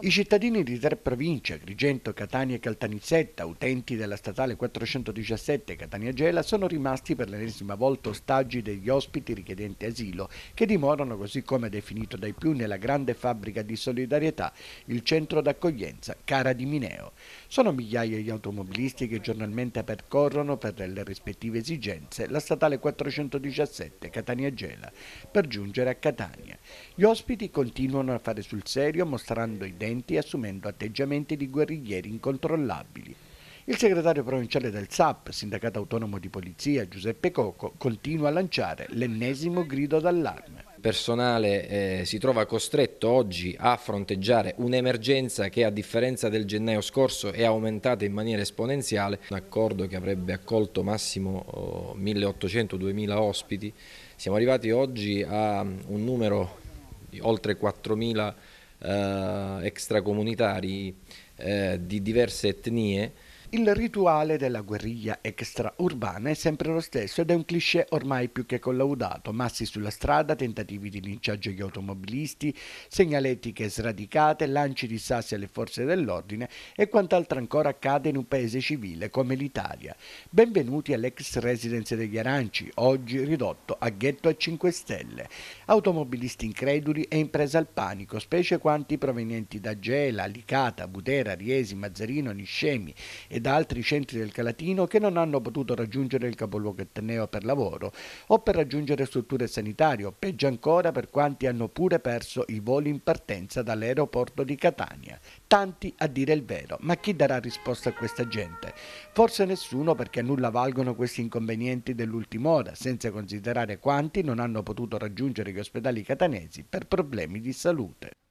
I cittadini di tre province, Agrigento, Catania e Caltanissetta, utenti della statale 417 Catania-Gela, sono rimasti per l'ennesima volta ostaggi degli ospiti richiedenti asilo, che dimorano, così come definito dai più, nella grande fabbrica di solidarietà, il centro d'accoglienza Cara di Mineo. Sono migliaia gli automobilisti che giornalmente percorrono per le rispettive esigenze la statale 417 Catania-Gela per giungere a Catania. Gli ospiti continuano a fare sul serio mostrando i dissidenti assumendo atteggiamenti di guerriglieri incontrollabili. Il segretario provinciale del SAP, Sindacato Autonomo di Polizia, Giuseppe Coco, continua a lanciare l'ennesimo grido d'allarme. Il personale eh, si trova costretto oggi a fronteggiare un'emergenza che a differenza del gennaio scorso è aumentata in maniera esponenziale, un accordo che avrebbe accolto massimo oh, 1800-2000 ospiti, siamo arrivati oggi a mm, un numero di oltre 4000 ospiti eh, extracomunitari eh, di diverse etnie il rituale della guerriglia extraurbana è sempre lo stesso ed è un cliché ormai più che collaudato. Massi sulla strada, tentativi di linciaggio agli automobilisti, segnaletiche sradicate, lanci di sassi alle forze dell'ordine e quant'altro ancora accade in un paese civile come l'Italia. Benvenuti all'ex residence degli Aranci, oggi ridotto a ghetto a 5 stelle. Automobilisti increduli e impresa al panico, specie quanti provenienti da Gela, Alicata, Butera, Riesi, Mazzarino, Niscemi e da altri centri del Calatino che non hanno potuto raggiungere il capoluogo etneo per lavoro o per raggiungere strutture sanitarie, o peggio ancora per quanti hanno pure perso i voli in partenza dall'aeroporto di Catania. Tanti a dire il vero, ma chi darà risposta a questa gente? Forse nessuno perché a nulla valgono questi inconvenienti dell'ultima ora, senza considerare quanti non hanno potuto raggiungere gli ospedali catanesi per problemi di salute.